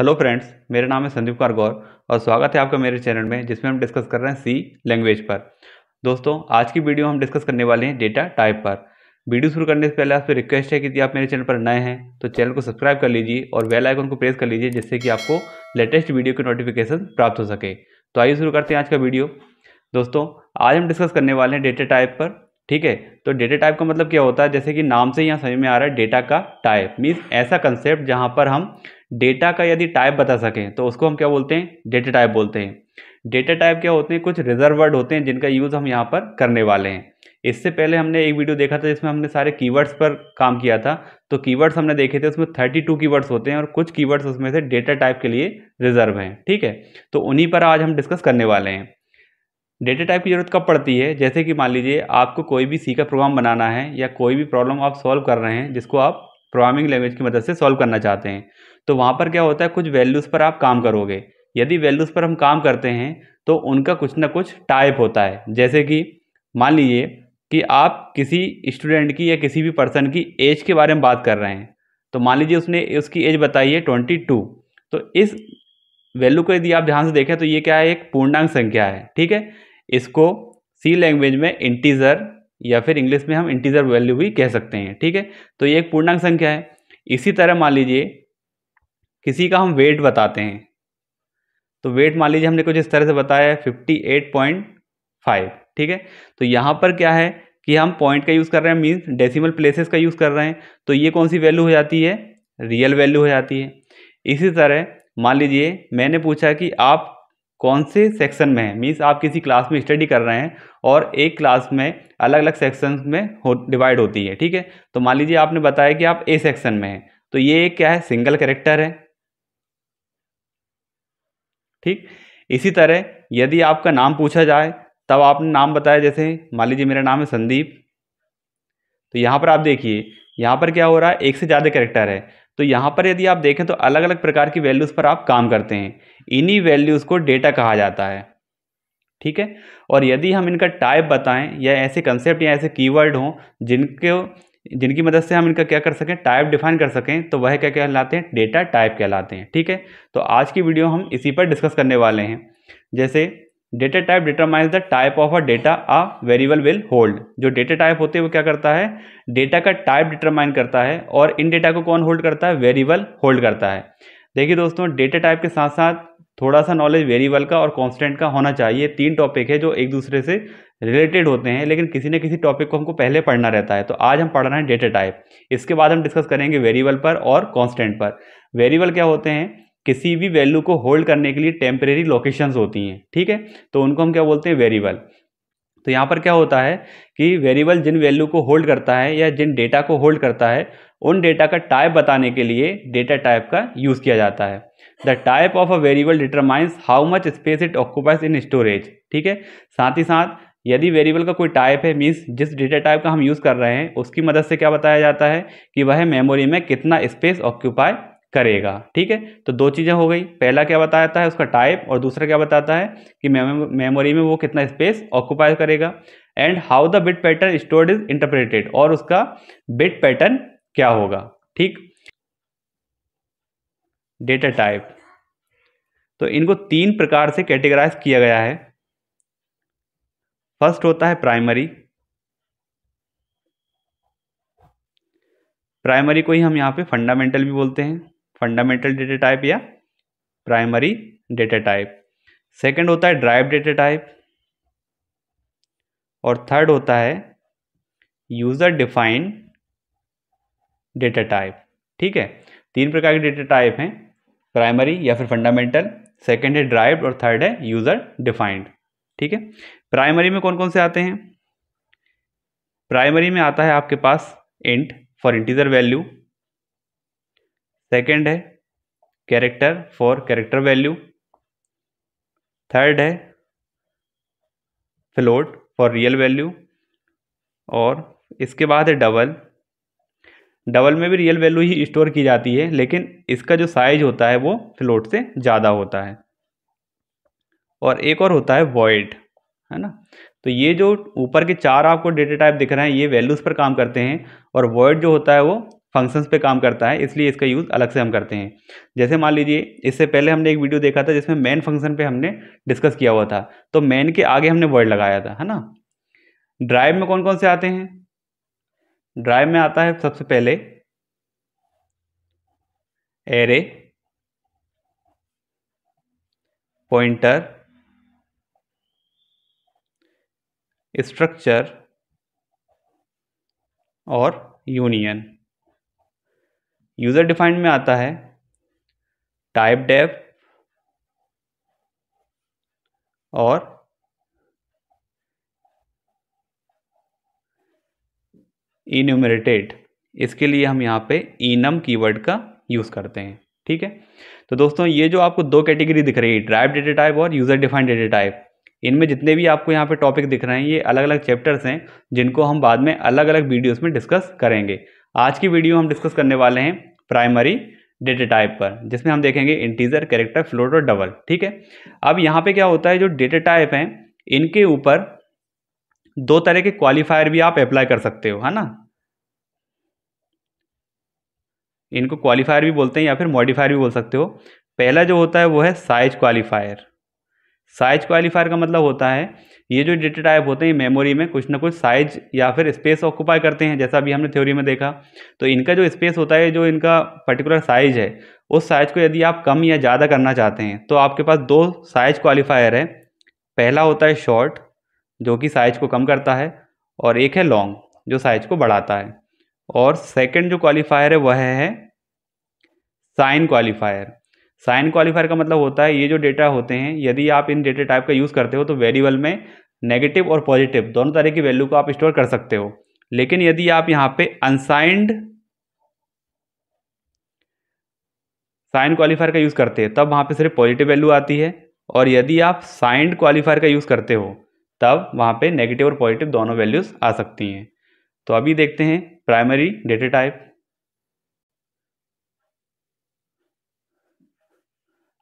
hello friends मेरा नाम है संदीप कुमार गौर और स्वागत है आपका मेरे चैनल में जिसमें हम डिस्कस कर रहे हैं सी लैंग्वेज पर दोस्तों आज की वीडियो हम डिस्कस करने वाले हैं डेटा टाइप पर वीडियो शुरू करने से पहले आपसे रिक्वेस्ट है कि यदि आप मेरे चैनल पर नए हैं तो चैनल को सब्सक्राइब कर लीजिए और बेल आइकन को प्रेस कर लीजिए जिससे कि आपको लेटेस्ट वीडियो की नोटिफिकेशन प्राप्त हो सके तो आइए शुरू करते हैं आज का वीडियो दोस्तों आज हम डिस्कस करने वाले हैं डेटा टाइप पर ठीक है तो डेटा टाइप का मतलब क्या होता है जैसे कि नाम से यहाँ समझ में आ रहा है डेटा का टाइप मीन्स ऐसा कंसेप्ट जहाँ पर हम डेटा का यदि टाइप बता सकें तो उसको हम क्या बोलते हैं डेटा टाइप बोलते हैं डेटा टाइप क्या होते हैं कुछ रिजर्व वर्ड होते हैं जिनका यूज़ हम यहाँ पर करने वाले हैं इससे पहले हमने एक वीडियो देखा था जिसमें हमने सारे कीवर्ड्स पर काम किया था तो कीवर्ड्स हमने देखे थे उसमें 32 कीवर्ड्स होते हैं और कुछ कीवर्ड्स उसमें से डेटा टाइप के लिए रिजर्व हैं ठीक है तो उन्हीं पर आज हम डिस्कस करने वाले हैं डेटा टाइप की ज़रूरत कब पड़ती है जैसे कि मान लीजिए आपको कोई भी सी का प्रोग्राम बनाना है या कोई भी प्रॉब्लम आप सॉल्व कर रहे हैं जिसको आप प्रोग्रामिंग लैंग्वेज की मदद से सॉल्व करना चाहते हैं तो वहाँ पर क्या होता है कुछ वैल्यूज़ पर आप काम करोगे यदि वैल्यूज़ पर हम काम करते हैं तो उनका कुछ ना कुछ टाइप होता है जैसे कि मान लीजिए कि आप किसी स्टूडेंट की या किसी भी पर्सन की एज के बारे में बात कर रहे हैं तो मान लीजिए उसने उसकी एज बताई है ट्वेंटी टू तो इस वैल्यू को यदि आप ध्यान से देखें तो ये क्या है एक पूर्णांक संख्या है ठीक है इसको सी लैंग्वेज में इंटीजर या फिर इंग्लिश में हम इंटीजर वैल्यू भी कह सकते हैं ठीक है तो ये एक पूर्णांक संख्या है इसी तरह मान लीजिए किसी का हम वेट बताते हैं तो वेट मान लीजिए हमने कुछ इस तरह से बताया है फिफ्टी एट पॉइंट फाइव ठीक है तो यहाँ पर क्या है कि हम पॉइंट का यूज़ कर रहे हैं मीन्स डेसीमल प्लेसेस का यूज़ कर रहे हैं तो ये कौन सी वैल्यू हो जाती है रियल वैल्यू हो जाती है इसी तरह मान लीजिए मैंने पूछा कि आप कौन से सेक्शन में है मीन्स आप किसी क्लास में स्टडी कर रहे हैं और एक क्लास में अलग अलग सेक्शन में हो डिवाइड होती है ठीक है तो मान लीजिए आपने बताया कि आप ए सेक्शन में हैं तो ये क्या है सिंगल करेक्टर है ठीक इसी तरह यदि आपका नाम पूछा जाए तब आपने नाम बताया जैसे मान लीजिए मेरा नाम है संदीप तो यहाँ पर आप देखिए यहाँ पर क्या हो रहा है एक से ज़्यादा कैरेक्टर है तो यहाँ पर यदि आप देखें तो अलग अलग प्रकार की वैल्यूज़ पर आप काम करते हैं इन्हीं वैल्यूज़ को डेटा कहा जाता है ठीक है और यदि हम इनका टाइप बताएं या ऐसे कंसेप्ट या ऐसे कीवर्ड हों जिनको जिनकी मदद से हम इनका क्या कर सकें टाइप डिफाइन कर सकें तो वह क्या कहलाते हैं डेटा टाइप कहलाते हैं ठीक है तो आज की वीडियो हम इसी पर डिस्कस करने वाले हैं जैसे data type determines the type of a data uh variable will hold जो डेटा टाइप होते हैं वो क्या करता है डेटा का टाइप डिटरमाइन करता है और इन डेटा को कौन होल्ड करता है वेरिएबल होल्ड करता है देखिए दोस्तों डेटा टाइप के साथ साथ थोड़ा सा नॉलेज वेरिएबल का और कॉन्स्टेंट का होना चाहिए तीन टॉपिक है जो एक दूसरे से रिलेटेड होते हैं लेकिन किसी न किसी टॉपिक को हमको पहले पढ़ना रहता है तो आज हम पढ़ रहे हैं डेटा टाइप इसके बाद हम डिस्कस करेंगे वेरिएबल पर और कॉन्स्टेंट पर वेरिएबल क्या होते हैं किसी भी वैल्यू को होल्ड करने के लिए टेम्परेरी लोकेशंस होती हैं ठीक है तो उनको हम क्या बोलते हैं वेरिएबल तो यहाँ पर क्या होता है कि वेरिएबल जिन वैल्यू को होल्ड करता है या जिन डेटा को होल्ड करता है उन डेटा का टाइप बताने के लिए डेटा टाइप का यूज़ किया जाता है the type of a variable determines how much space it occupies in storage ठीक है साथ ही साथ यदि वेरिएबल का कोई टाइप है मीन्स जिस डेटा टाइप का हम यूज़ कर रहे हैं उसकी मदद से क्या बताया जाता है कि वह मेमोरी में कितना स्पेस ऑक्यूपाई करेगा ठीक है तो दो चीज़ें हो गई पहला क्या बताता है उसका टाइप और दूसरा क्या बताता है कि मेमोरी में वो कितना स्पेस ऑक्यूपाई करेगा and how the bit pattern stored is interpreted और उसका बिट पैटर्न क्या होगा ठीक डेटा टाइप तो इनको तीन प्रकार से कैटेगराइज किया गया है फर्स्ट होता है प्राइमरी प्राइमरी को ही हम यहाँ पे फंडामेंटल भी बोलते हैं फंडामेंटल डेटा टाइप या प्राइमरी डेटा टाइप सेकंड होता है ड्राइव डेटा टाइप और थर्ड होता है यूज़र डिफाइंड डेटा टाइप ठीक है तीन प्रकार के डेटा टाइप हैं प्राइमरी या फिर फंडामेंटल सेकंड है ड्राइव और थर्ड है यूज़र डिफाइंड ठीक है प्राइमरी में कौन कौन से आते हैं प्राइमरी में आता है आपके पास int for integer value second है character for character value third है फ्लोट फॉर रियल वैल्यू और इसके बाद है डबल डबल में भी रियल वैल्यू ही स्टोर की जाती है लेकिन इसका जो साइज होता है वो फ्लोट से ज़्यादा होता है और एक और होता है वॉइड है ना तो ये जो ऊपर के चार आपको डेटा टाइप दिख रहे हैं ये वैल्यूज़ पर काम करते हैं और वर्ड जो होता है वो फंक्शंस पे काम करता है इसलिए इसका यूज़ अलग से हम करते हैं जैसे मान लीजिए इससे पहले हमने एक वीडियो देखा था जिसमें मैन फंक्शन पे हमने डिस्कस किया हुआ था तो मैन के आगे हमने वर्ड लगाया था है ना ड्राइव में कौन कौन से आते हैं ड्राइव में आता है सबसे पहले एरे पॉइंटर स्ट्रक्चर और यूनियन यूज़र डिफाइंड में आता है टाइप डेप और इन्यूमरेटेड इसके लिए हम यहाँ पे इनम कीवर्ड का यूज़ करते हैं ठीक है तो दोस्तों ये जो आपको दो कैटेगरी दिख रही है ड्राइव डेटा टाइप और यूज़र डिफाइंड डेटा टाइप इनमें जितने भी आपको यहाँ पे टॉपिक दिख रहे हैं ये अलग अलग चैप्टर्स हैं जिनको हम बाद में अलग अलग वीडियोस में डिस्कस करेंगे आज की वीडियो हम डिस्कस करने वाले हैं प्राइमरी डेटा टाइप पर जिसमें हम देखेंगे इंटीजर कैरेक्टर फ्लोट और डबल ठीक है अब यहाँ पे क्या होता है जो डेटा टाइप हैं इनके ऊपर दो तरह के क्वालिफायर भी आप अप्लाई कर सकते हो है ना इनको क्वालिफायर भी बोलते हैं या फिर मॉडिफायर भी बोल सकते हो पहला जो होता है वो है साइज क्वालिफायर साइज क्वालिफायर का मतलब होता है ये जो डेटा टाइप होते हैं मेमोरी में कुछ ना कुछ साइज या फिर स्पेस ऑक्यूपाई करते हैं जैसा अभी हमने थ्योरी में देखा तो इनका जो स्पेस होता है जो इनका पर्टिकुलर साइज है उस साइज को यदि आप कम या ज़्यादा करना चाहते हैं तो आपके पास दो साइज क्वालिफायर है पहला होता है शॉर्ट जो कि साइज को कम करता है और एक है लॉन्ग जो साइज को बढ़ाता है और सेकेंड जो क्वालिफायर है वह है साइन क्वालिफायर साइन क्वालिफायर का मतलब होता है ये जो डेटा होते हैं यदि आप इन डेटा टाइप का यूज़ करते हो तो वेरिएबल में नेगेटिव और पॉजिटिव दोनों तरह की वैल्यू को आप स्टोर कर सकते हो लेकिन यदि आप यहाँ पे अनसाइंड साइन क्वालिफायर का यूज़ करते हैं तब वहाँ पे सिर्फ पॉजिटिव वैल्यू आती है और यदि आप साइंड क्वालिफायर का यूज़ करते हो तब वहाँ पर नेगेटिव और पॉजिटिव दोनों वैल्यूज़ आ सकती हैं तो अभी देखते हैं प्राइमरी डेटा टाइप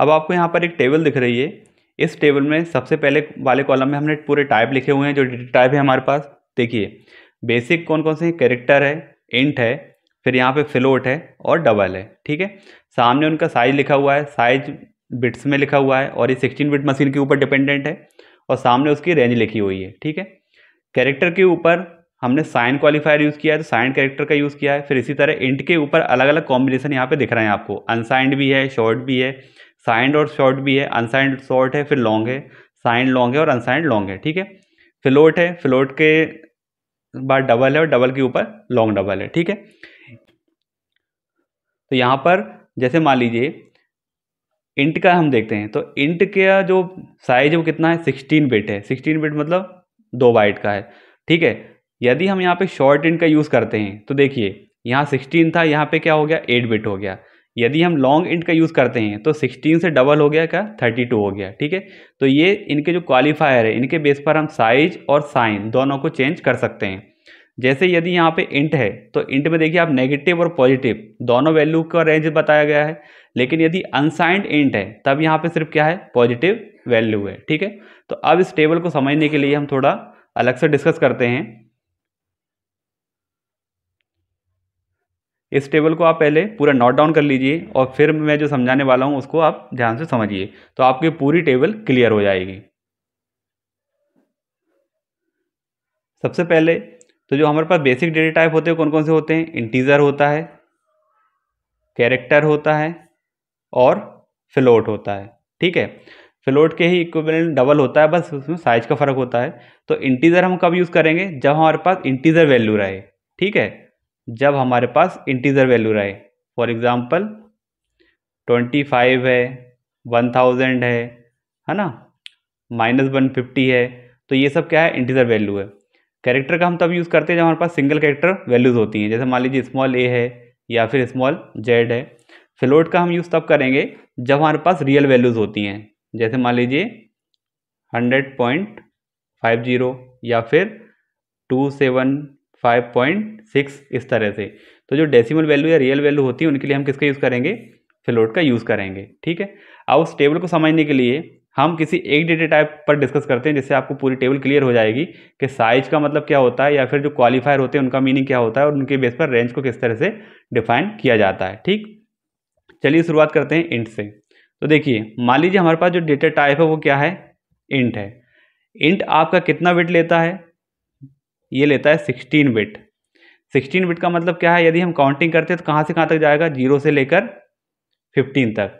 अब आपको यहाँ पर एक टेबल दिख रही है इस टेबल में सबसे पहले वाले कॉलम में हमने पूरे टाइप लिखे हुए हैं जो टाइप है हमारे पास देखिए बेसिक कौन कौन से कैरेक्टर है इंट है फिर यहाँ पे फ्लोट है और डबल है ठीक है सामने उनका साइज लिखा हुआ है साइज बिट्स में लिखा हुआ है और ये सिक्सटीन बिट मशीन के ऊपर डिपेंडेंट है और सामने उसकी रेंज लिखी हुई है ठीक है कैरेक्टर के ऊपर हमने साइन क्वालिफायर यूज़ किया है तो साइन कैरेक्टर का यूज़ किया है फिर इसी तरह इंट के ऊपर अलग अलग कॉम्बिनेशन यहाँ पे दिख रहे हैं आपको अनसाइंड भी है शॉर्ट भी है साइंड और शॉर्ट भी है अनसाइंड शॉर्ट है फिर लॉन्ग है साइंड लॉन्ग है और अनसाइंड लॉन्ग है ठीक है फ्लोट है फ्लोट के बाद डबल है और डबल के ऊपर लॉन्ग डबल है ठीक है तो यहाँ पर जैसे मान लीजिए इंट का हम देखते हैं तो इंट का जो साइज है वो कितना है सिक्सटीन बिट है सिक्सटीन बिट मतलब दो बाइट का है ठीक है यदि हम यहाँ पे शॉर्ट इंट का यूज़ करते हैं तो देखिए यहाँ सिक्सटीन था यहाँ पे क्या हो गया एट बिट हो गया यदि हम लॉन्ग इंट का यूज़ करते हैं तो 16 से डबल हो गया क्या 32 हो गया ठीक है तो ये इनके जो क्वालिफायर है इनके बेस पर हम साइज और साइन दोनों को चेंज कर सकते हैं जैसे यदि यहाँ पे इंट है तो इंट में देखिए आप नेगेटिव और पॉजिटिव दोनों वैल्यू का रेंज बताया गया है लेकिन यदि अनसाइंड इंट है तब यहाँ पर सिर्फ क्या है पॉजिटिव वैल्यू है ठीक है तो अब इस टेबल को समझने के लिए हम थोड़ा अलग से डिस्कस करते हैं इस टेबल को आप पहले पूरा नोट डाउन कर लीजिए और फिर मैं जो समझाने वाला हूँ उसको आप ध्यान से समझिए तो आपकी पूरी टेबल क्लियर हो जाएगी सबसे पहले तो जो हमारे पास बेसिक डेटा टाइप होते हैं कौन कौन से होते हैं इंटीजर होता है कैरेक्टर होता है और फ्लोट होता है ठीक है फ्लोट के ही इक्विवेलेंट डबल होता है बस उसमें साइज का फ़र्क होता है तो इंटीजर हम कब यूज़ करेंगे जब हमारे पास इंटीजर वैल्यू रहे ठीक है जब हमारे पास इंटीज़र वैल्यू रहे फॉर एग्ज़ाम्पल ट्वेंटी फाइव है वन थाउजेंड है है ना माइनस वन फिफ्टी है तो ये सब क्या है इंटीज़र वैल्यू है कैरेक्टर का हम तब यूज़ करते हैं जब हमारे पास सिंगल कैरेक्टर वैल्यूज़ होती हैं जैसे मान लीजिए स्मॉल ए है या फिर स्मॉल जेड है फ्लोट का हम यूज़ तब करेंगे जब हमारे पास रियल वैल्यूज़ होती हैं जैसे मान लीजिए हंड्रेड पॉइंट फाइव जीरो या फिर two seven five point six इस तरह से तो जो डेसिमल वैल्यू या रियल वैल्यू होती है उनके लिए हम किसका यूज़ करेंगे फ्लोट का यूज़ करेंगे ठीक है अब उस टेबल को समझने के लिए हम किसी एक डेटा टाइप पर डिस्कस करते हैं जिससे आपको पूरी टेबल क्लियर हो जाएगी कि साइज का मतलब क्या होता है या फिर जो क्वालिफायर होते हैं उनका मीनिंग क्या होता है और उनके बेस पर रेंज को किस तरह से डिफाइन किया जाता है ठीक चलिए शुरुआत करते हैं इंट से तो देखिए मान लीजिए हमारे पास जो डेटा टाइप है वो क्या है इंट है इंट आपका कितना वेट लेता है ये लेता है सिक्सटीन बिट सिक्सटीन बिट का मतलब क्या है यदि हम काउंटिंग करते हैं तो कहाँ से कहाँ तक जाएगा जीरो से लेकर फिफ्टीन तक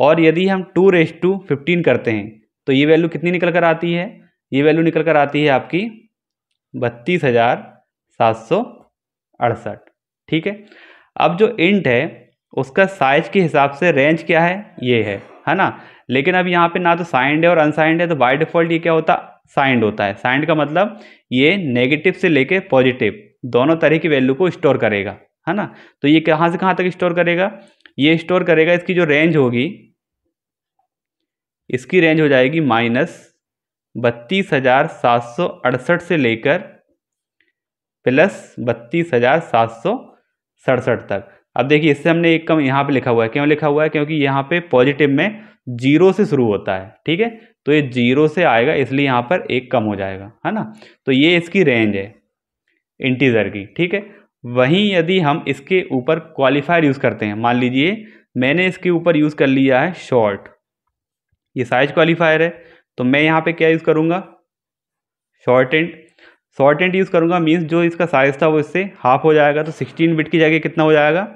और यदि हम टू रेस टू फिफ्टीन करते हैं तो ये वैल्यू कितनी निकल कर आती है ये वैल्यू निकल कर आती है आपकी बत्तीस हज़ार सात सौ अड़सठ ठीक है अब जो इंट है उसका साइज के हिसाब से रेंज क्या है ये है है ना लेकिन अब यहाँ पे ना तो साइंड है और अनसाइंड है तो बाय डिफ़ॉल्ट ये क्या होता साइंड होता है साइंड का मतलब ये नेगेटिव से लेके पॉजिटिव दोनों तरह की वैल्यू को स्टोर करेगा है ना तो ये कहाँ से कहाँ तक स्टोर करेगा ये स्टोर करेगा इसकी जो रेंज होगी इसकी रेंज हो जाएगी माइनस बत्तीस हज़ार सात सौ अड़सठ से लेकर प्लस बत्तीस हज़ार सात सौ सड़सठ तक अब देखिए इससे हमने एक कम यहाँ पे लिखा हुआ है क्यों लिखा हुआ है क्योंकि यहाँ पे पॉजिटिव में जीरो से शुरू होता है ठीक है तो ये जीरो से आएगा इसलिए यहाँ पर एक कम हो जाएगा है ना तो ये इसकी रेंज है इंटीजर की ठीक है वहीं यदि हम इसके ऊपर क्वालिफायर यूज़ करते हैं मान लीजिए मैंने इसके ऊपर यूज़ कर लिया है शॉर्ट ये साइज क्वालिफायर है तो मैं यहाँ पे क्या यूज़ करूँगा short and short and use करूँगा मीन्स जो इसका साइज़ था वो इससे हाफ हो जाएगा तो सिक्सटीन बिट की जगह कितना हो जाएगा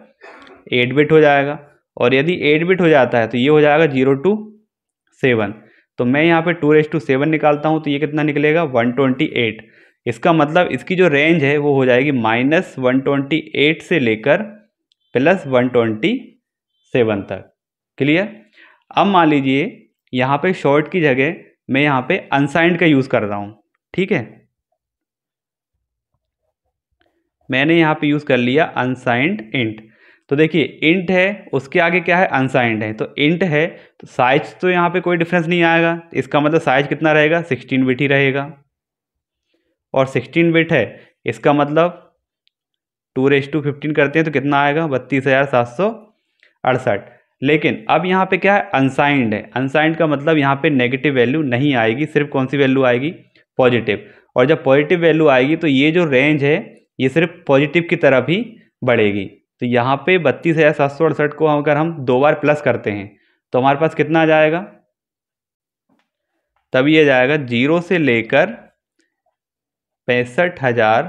एट बिट हो जाएगा और यदि एट बिट हो जाता है तो ये हो जाएगा जीरो टू सेवन तो मैं यहाँ पे टू रेस टू सेवन निकालता हूँ तो ये कितना निकलेगा वन ट्वेंटी एट इसका मतलब इसकी जो रेंज है वो हो जाएगी माइनस वन ट्वेंटी एट से लेकर प्लस वन ट्वेंटी सेवन तक क्लियर अब मान लीजिए यहाँ पे शॉर्ट की जगह मैं यहाँ पे अनसाइंड का यूज़ कर रहा हूँ ठीक है मैंने यहाँ पे यूज़ कर लिया अनसाइंड इंट तो देखिए इंट है उसके आगे क्या है अनसाइंड है तो इंट है तो साइज तो यहाँ पे कोई डिफरेंस नहीं आएगा इसका मतलब साइज कितना रहेगा सिक्सटीन बिट ही रहेगा और सिक्सटीन बिट है इसका मतलब टू रेस टू फिफ्टीन करते हैं तो कितना आएगा बत्तीस हज़ार सात सौ अड़सठ लेकिन अब यहाँ पे क्या है अनसाइंड है अनसाइंड का मतलब यहाँ पे नेगेटिव वैल्यू नहीं आएगी सिर्फ कौन सी वैल्यू आएगी पॉजिटिव और जब पॉजिटिव वैल्यू आएगी तो ये जो रेंज है ये सिर्फ पॉजिटिव की तरफ ही बढ़ेगी तो यहाँ पे बत्तीस हज़ार सात सौ अड़सठ को अगर हम दो बार प्लस करते हैं तो हमारे पास कितना आ जाएगा तब ये जाएगा जीरो से लेकर पैंसठ हज़ार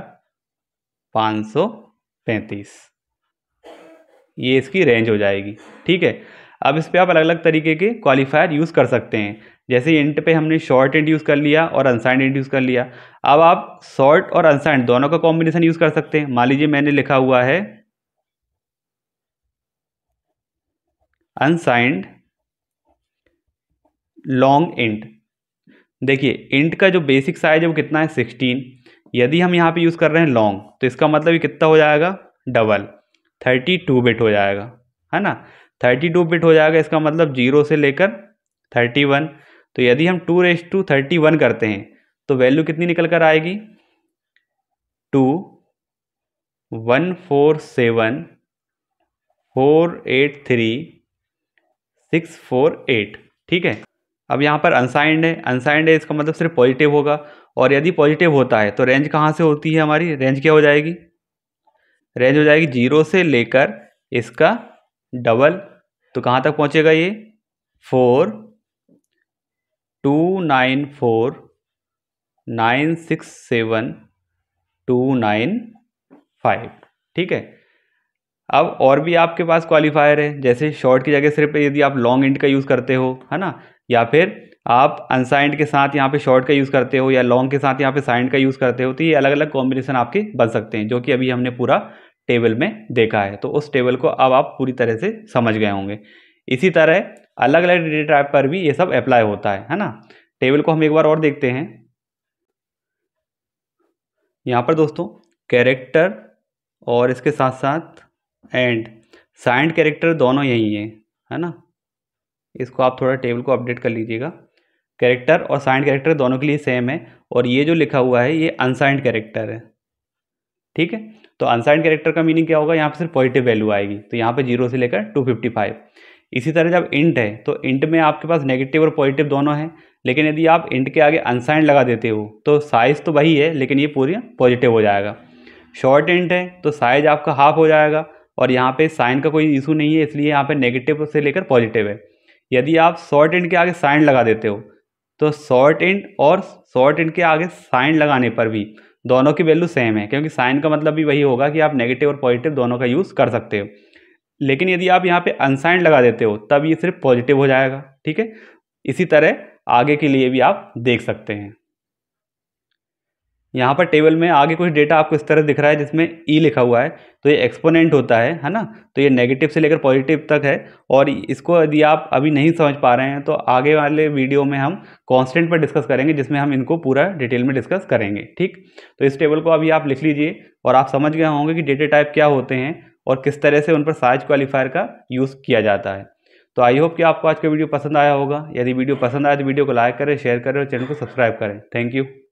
पाँच सौ पैंतीस ये इसकी रेंज हो जाएगी ठीक है अब इस पर आप अलग अलग तरीके के क्वालिफायर यूज़ कर सकते हैं जैसे इंट पे हमने शॉर्ट इंट यूज़ कर लिया और अनसाइंड इंट यूज़ कर लिया अब आप शॉर्ट और अनसाइंड दोनों का कॉम्बिनेशन यूज़ कर सकते हैं मान लीजिए मैंने लिखा हुआ है अनसाइंड लॉन्ग इंट देखिए इंट का जो बेसिक साइज है वो कितना है सिक्सटीन यदि हम यहाँ पे यूज़ कर रहे हैं लॉन्ग तो इसका मतलब ये कितना हो जाएगा डबल थर्टी टू बिट हो जाएगा है ना थर्टी टू बिट हो जाएगा इसका मतलब जीरो से लेकर थर्टी वन तो यदि हम two raise to thirty one करते हैं तो वैल्यू कितनी निकल कर आएगी two one four seven four eight three six four eight ठीक है अब यहाँ पर अनसाइंड है अनसाइंड है इसका मतलब सिर्फ पॉजिटिव होगा और यदि पॉजिटिव होता है तो रेंज कहाँ से होती है हमारी रेंज क्या हो जाएगी रेंज हो जाएगी जीरो से लेकर इसका डबल तो कहाँ तक पहुँचेगा ये four two nine four nine six seven two nine five ठीक है अब और भी आपके पास क्वालिफायर है जैसे शॉर्ट की जगह सिर्फ यदि आप लॉन्ग इंड का यूज़ करते हो है ना या फिर आप अनसाइंड के साथ यहाँ पे शॉर्ट का यूज़ करते हो या लॉन्ग के साथ यहाँ पे साइंड का यूज़ करते हो तो ये अलग अलग कॉम्बिनेशन आपके बन सकते हैं जो कि अभी हमने पूरा टेबल में देखा है तो उस टेबल को अब आप पूरी तरह से समझ गए होंगे इसी तरह अलग अलग डेटा टाइप पर भी ये सब अप्लाई होता है है ना टेबल को हम एक बार और देखते हैं यहाँ पर दोस्तों कैरेक्टर और इसके साथ साथ एंड साइंड कैरेक्टर दोनों यही हैं है ना इसको आप थोड़ा टेबल को अपडेट कर लीजिएगा कैरेक्टर और साइंड कैरेक्टर दोनों के लिए सेम है और ये जो लिखा हुआ है ये अनसाइंड कैरेक्टर है ठीक है तो अनसाइंड कैरेक्टर का मीनिंग क्या होगा यहाँ पे सिर्फ पॉजिटिव वैल्यू आएगी तो यहाँ पे जीरो से लेकर टू फिफ्टी फाइव इसी तरह जब इंट है तो इंट में आपके पास नेगेटिव और पॉजिटिव दोनों हैं लेकिन यदि आप इंट के आगे अनसाइंड लगा देते हो तो साइज़ तो वही है लेकिन ये पूरी पॉजिटिव हो जाएगा शॉर्ट इंट है तो साइज आपका हाफ हो जाएगा और यहाँ पे साइन का कोई इशू नहीं है इसलिए यहाँ पे नेगेटिव से लेकर पॉजिटिव है यदि आप शॉर्ट एंड के आगे साइन लगा देते हो तो शॉर्ट एंड और शॉर्ट एंड के आगे साइन लगाने पर भी दोनों की वैल्यू सेम है क्योंकि साइन का मतलब भी वही होगा कि आप नेगेटिव और पॉजिटिव दोनों का यूज़ कर सकते हो लेकिन यदि आप यहाँ पे अनसाइंड लगा देते हो तब ये सिर्फ पॉजिटिव हो जाएगा ठीक है इसी तरह आगे के लिए भी आप देख सकते हैं यहाँ पर टेबल में आगे कुछ डेटा आपको इस तरह दिख रहा है जिसमें ई e लिखा हुआ है तो ये एक्सपोनेंट होता है है ना तो ये नेगेटिव से लेकर पॉजिटिव तक है और इसको यदि आप अभी नहीं समझ पा रहे हैं तो आगे वाले वीडियो में हम कांस्टेंट पर डिस्कस करेंगे जिसमें हम इनको पूरा डिटेल में डिस्कस करेंगे ठीक तो इस टेबल को अभी आप लिख लीजिए और आप समझ गए होंगे कि डेटा टाइप क्या होते हैं और किस तरह से उन पर साइज क्वालिफायर का यूज़ किया जाता है तो आई होप कि आपको आज का वीडियो पसंद आया होगा यदि वीडियो पसंद आया तो वीडियो को लाइक करें शेयर करें और चैनल को सब्सक्राइब करें थैंक यू